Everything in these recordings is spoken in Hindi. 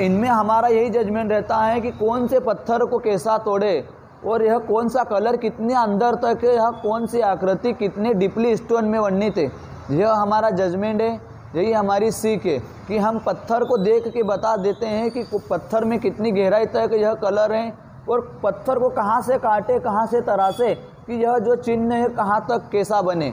इनमें हमारा यही जजमेंट रहता है कि कौन से पत्थर को कैसा तोड़े और यह कौन सा कलर कितने अंदर तक है यह कौन सी आकृति कितने डिपली स्टोन में वर्णित है यह हमारा जजमेंट है यही हमारी सीख है कि हम पत्थर को देख के बता देते हैं कि पत्थर में कितनी गहराई तक यह कलर है और पत्थर को कहाँ से काटे कहाँ से तरासे कि यह जो चिन्ह है कहाँ तक कैसा बने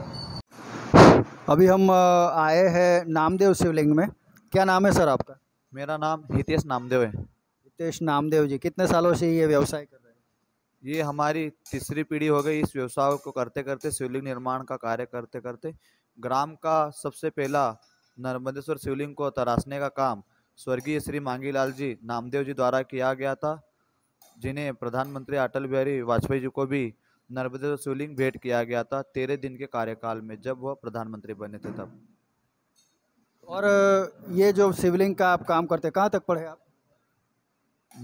अभी हम आए हैं नामदेव शिवलिंग में क्या नाम है सर आपका मेरा नाम हितेश नामदेव है हितेश नामदेव जी कितने सालों से ये व्यवसाय कर रहे हैं ये हमारी तीसरी पीढ़ी हो गई इस व्यवसाय को करते करते शिवलिंग निर्माण का कार्य करते करते ग्राम का सबसे पहला नर्मदेश्वर शिवलिंग को तराशने का काम स्वर्गीय श्री मांगीलाल जी नामदेव जी द्वारा किया गया था जिन्हें प्रधानमंत्री अटल बिहारी वाजपेयी जी को भी नर्मदेश्वर शिवलिंग भेंट किया गया था तेरह दिन के कार्यकाल में जब वह प्रधानमंत्री बने थे तब और ये जो सिविलिंग का आप काम करते हैं कहाँ तक पढ़े आप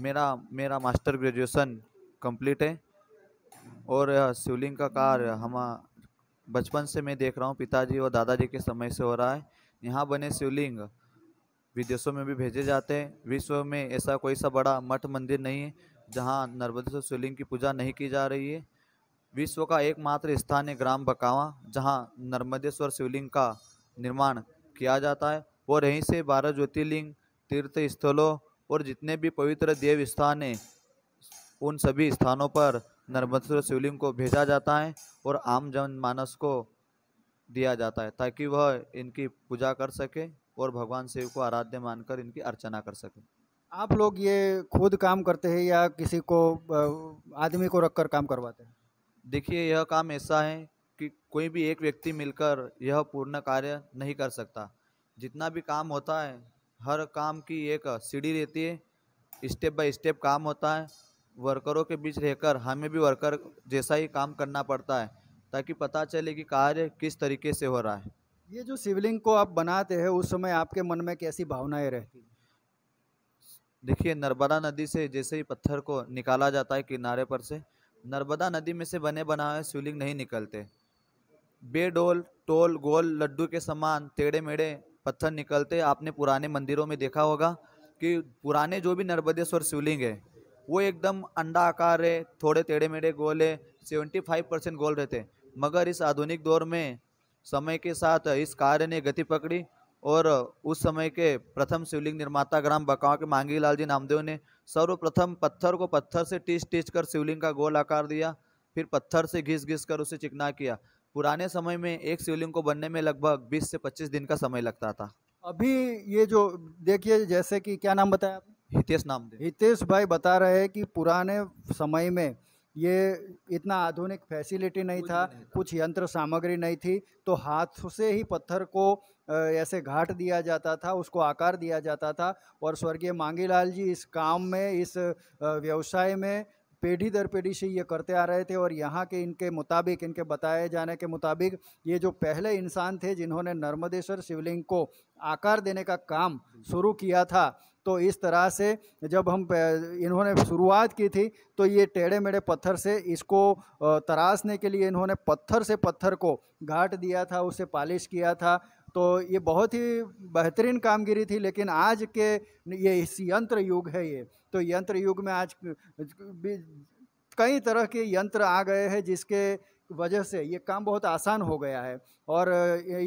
मेरा मेरा मास्टर ग्रेजुएशन कंप्लीट है और शिवलिंग का कार्य हम बचपन से मैं देख रहा हूँ पिताजी और दादाजी के समय से हो रहा है यहाँ बने शिवलिंग विदेशों में भी भेजे जाते हैं विश्व में ऐसा कोई सा बड़ा मठ मंदिर नहीं है जहाँ नर्मदेश्वर शिवलिंग की पूजा नहीं की जा रही है विश्व का एकमात्र स्थान है ग्राम बकावा जहाँ नर्मदेश्वर शिवलिंग का निर्माण किया जाता है और यहीं से बारह ज्योतिर्लिंग तीर्थ स्थलों और जितने भी पवित्र देव स्थान हैं उन सभी स्थानों पर नर्मदेश्वर शिवलिंग को भेजा जाता है और आम जनमानस को दिया जाता है ताकि वह इनकी पूजा कर सके और भगवान शिव को आराध्य मानकर इनकी अर्चना कर सके आप लोग ये खुद काम करते हैं या किसी को आदमी को रखकर काम करवाते हैं देखिए यह काम ऐसा है कि कोई भी एक व्यक्ति मिलकर यह पूर्ण कार्य नहीं कर सकता जितना भी काम होता है हर काम की एक सीढ़ी रहती है स्टेप बाय स्टेप काम होता है वर्करों के बीच रहकर हमें भी वर्कर जैसा ही काम करना पड़ता है ताकि पता चले कि कार्य किस तरीके से हो रहा है ये जो शिवलिंग को आप बनाते हैं उस समय आपके मन में कैसी भावनाएं रहती देखिए नर्मदा नदी से जैसे ही पत्थर को निकाला जाता है किनारे पर से नर्मदा नदी में से बने बनाए शिवलिंग नहीं निकलते बेडोल टोल गोल लड्डू के समान टेढ़े मेढ़े पत्थर निकलते आपने पुराने मंदिरों में देखा होगा कि पुराने जो भी नर्मदेश्वर शिवलिंग है वो एकदम अंडा आकार है थोड़े टेढ़े मेढ़े गोल है सेवेंटी फाइव परसेंट गोल रहते मगर इस आधुनिक दौर में समय के साथ इस कार्य ने गति पकड़ी और उस समय के प्रथम शिवलिंग निर्माता ग्राम बकावा के मांगी लाल जी नामदेव ने सर्वप्रथम पत्थर को पत्थर से टीच टीच कर शिवलिंग का गोल आकार दिया फिर पत्थर से घिस घिस कर उसे चिकना किया पुराने समय में एक शिवलिंग को बनने में लगभग 20 से 25 दिन का समय लगता था अभी ये जो देखिए जैसे कि क्या नाम बताया आपने हितेश नाम हितेश भाई बता रहे हैं कि पुराने समय में ये इतना आधुनिक फैसिलिटी नहीं था कुछ यंत्र सामग्री नहीं थी तो हाथ से ही पत्थर को ऐसे घाट दिया जाता था उसको आकार दिया जाता था और स्वर्गीय मांगीलाल जी इस काम में इस व्यवसाय में पीढ़ी दर पीढ़ी से ये करते आ रहे थे और यहाँ के इनके मुताबिक इनके बताए जाने के मुताबिक ये जो पहले इंसान थे जिन्होंने नर्मदेश्वर शिवलिंग को आकार देने का काम शुरू किया था तो इस तरह से जब हम इन्होंने शुरुआत की थी तो ये टेढ़े मेढ़े पत्थर से इसको तराशने के लिए इन्होंने पत्थर से पत्थर को घाट दिया था उसे पालिश किया था तो ये बहुत ही बेहतरीन कामगिरी थी लेकिन आज के ये इस यंत्र युग है ये तो यंत्र युग में आज कई तरह के यंत्र आ गए हैं जिसके वजह से ये काम बहुत आसान हो गया है और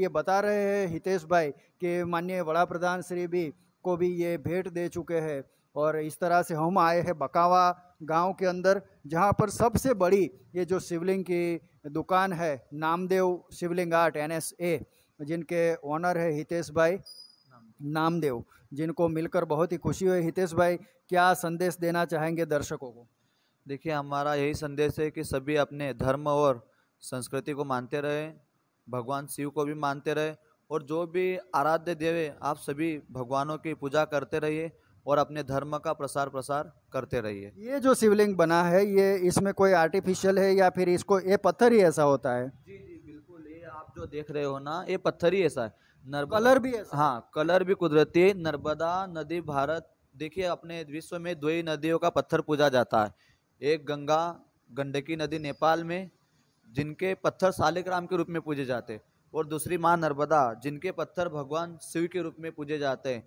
ये बता रहे हैं हितेश भाई कि माननीय वड़ा प्रधान श्री भी को भी ये भेंट दे चुके हैं और इस तरह से हम आए हैं बकावा गांव के अंदर जहां पर सबसे बड़ी ये जो शिवलिंग की दुकान है Namdev Shivling art N S A जिनके ओनर है हितेश भाई नामदेव जिनको मिलकर बहुत ही खुशी हुई हितेश भाई क्या संदेश देना चाहेंगे दर्शकों को देखिए हमारा यही संदेश है कि सभी अपने धर्म और संस्कृति को मानते रहे भगवान शिव को भी मानते रहे और जो भी आराध्य देव आप सभी भगवानों की पूजा करते रहिए और अपने धर्म का प्रसार प्रसार करते रहिए ये जो शिवलिंग बना है ये इसमें कोई आर्टिफिशियल है या फिर इसको ये पत्थर ही ऐसा होता है जो देख रहे हो ना ये पत्थर ही ऐसा है कलर भी ऐसा हाँ कलर भी कुदरती नर्मदा नदी भारत देखिए अपने विश्व में दो ही नदियों का पत्थर पूजा जाता है एक गंगा गंडकी नदी नेपाल में जिनके पत्थर राम के रूप में पूजे जाते हैं और दूसरी माँ नर्मदा जिनके पत्थर भगवान शिव के रूप में पूजे जाते हैं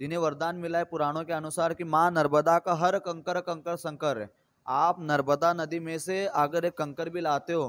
जिन्हें वरदान मिला है पुराणों के अनुसार कि माँ नर्मदा का हर कंकर कंकर शंकर है आप नर्मदा नदी में से अगर एक कंकर भी लाते हो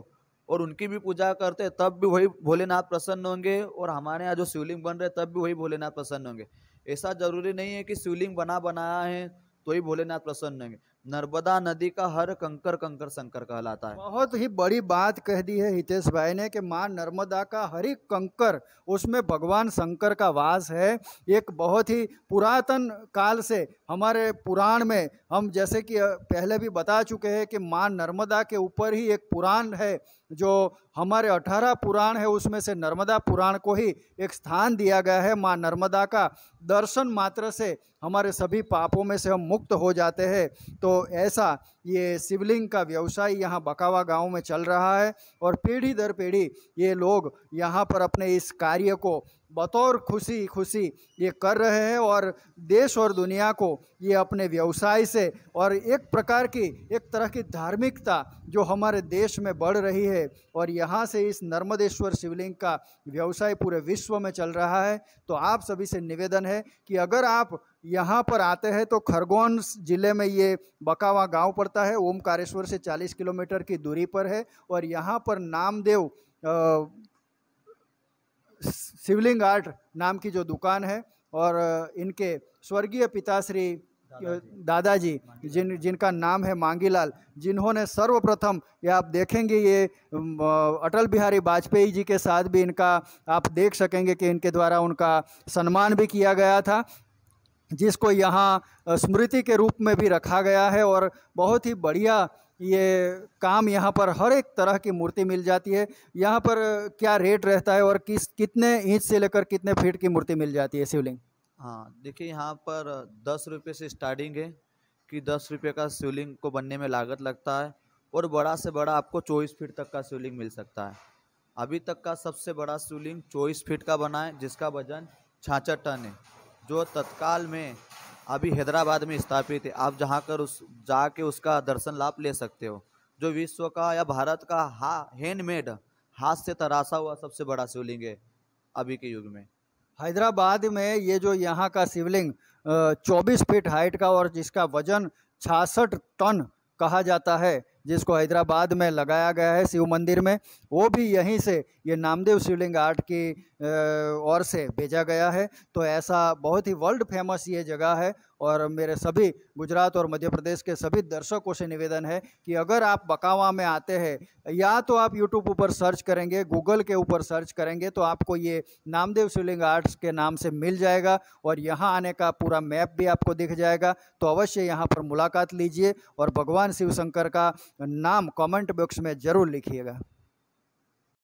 और उनकी भी पूजा करते तब भी वही भोलेनाथ प्रसन्न होंगे और हमारे यहाँ जो शिवलिंग बन रहे तब भी वही भोलेनाथ प्रसन्न होंगे ऐसा जरूरी नहीं है कि शिवलिंग बना बनाया है तो ही भोलेनाथ प्रसन्न होंगे नर्मदा नदी का हर कंकर कंकर शंकर कहलाता है बहुत ही बड़ी बात कह दी है हितेश भाई ने कि माँ नर्मदा का हर एक कंकर उसमें भगवान शंकर का वास है एक बहुत ही पुरातन काल से हमारे पुराण में हम जैसे कि पहले भी बता चुके हैं कि माँ नर्मदा के ऊपर ही एक पुराण है जो हमारे अठारह पुराण है उसमें से नर्मदा पुराण को ही एक स्थान दिया गया है माँ नर्मदा का दर्शन मात्र से हमारे सभी पापों में से हम मुक्त हो जाते हैं तो ऐसा ये शिवलिंग का व्यवसाय यहाँ बकावा गांव में चल रहा है और पीढ़ी दर पीढ़ी ये लोग यहाँ पर अपने इस कार्य को बतौर खुशी खुशी ये कर रहे हैं और देश और दुनिया को ये अपने व्यवसाय से और एक प्रकार की एक तरह की धार्मिकता जो हमारे देश में बढ़ रही है और यहाँ से इस नर्मदेश्वर शिवलिंग का व्यवसाय पूरे विश्व में चल रहा है तो आप सभी से निवेदन है कि अगर आप यहाँ पर आते हैं तो खरगोन ज़िले में ये बकावा गाँव पड़ता है ओमकारेश्वर से चालीस किलोमीटर की दूरी पर है और यहाँ पर नामदेव शिवलिंग आर्ट नाम की जो दुकान है और इनके स्वर्गीय पिताश्री दादाजी जिन जिनका नाम है मांगीलाल जिन्होंने सर्वप्रथम ये आप देखेंगे ये अटल बिहारी वाजपेयी जी के साथ भी इनका आप देख सकेंगे कि इनके द्वारा उनका सम्मान भी किया गया था जिसको यहाँ स्मृति के रूप में भी रखा गया है और बहुत ही बढ़िया ये काम यहाँ पर हर एक तरह की मूर्ति मिल जाती है यहाँ पर क्या रेट रहता है और किस कितने इंच से लेकर कितने फीट की मूर्ति मिल जाती है शिवलिंग हाँ देखिए यहाँ पर दस रुपये से स्टार्टिंग है कि दस रुपये का शिवलिंग को बनने में लागत लगता है और बड़ा से बड़ा आपको चौबीस फीट तक का शिवलिंग मिल सकता है अभी तक का सबसे बड़ा शिवलिंग चौबीस फीट का बना है जिसका वजन छाछठ टन है जो तत्काल में अभी हैदराबाद में स्थापित है आप जहाँ कर उस जाके उसका दर्शन लाभ ले सकते हो जो विश्व का या भारत का हा हैंडमेड हाथ से तराशा हुआ सबसे बड़ा शिवलिंग है अभी के युग में हैदराबाद में ये जो यहाँ का शिवलिंग 24 फीट हाइट का और जिसका वजन 66 टन कहा जाता है जिसको हैदराबाद में लगाया गया है शिव मंदिर में वो भी यहीं से ये नामदेव शिवलिंग आर्ट की ओर से भेजा गया है तो ऐसा बहुत ही वर्ल्ड फेमस ये जगह है और मेरे सभी गुजरात और मध्य प्रदेश के सभी दर्शकों से निवेदन है कि अगर आप बकावा में आते हैं या तो आप यूट्यूब ऊपर सर्च करेंगे गूगल के ऊपर सर्च करेंगे तो आपको ये नामदेव शिवलिंग आर्ट्स के नाम से मिल जाएगा और यहाँ आने का पूरा मैप भी आपको दिख जाएगा तो अवश्य यहाँ पर मुलाकात लीजिए और भगवान शिव शंकर का नाम कमेंट बॉक्स में ज़रूर लिखिएगा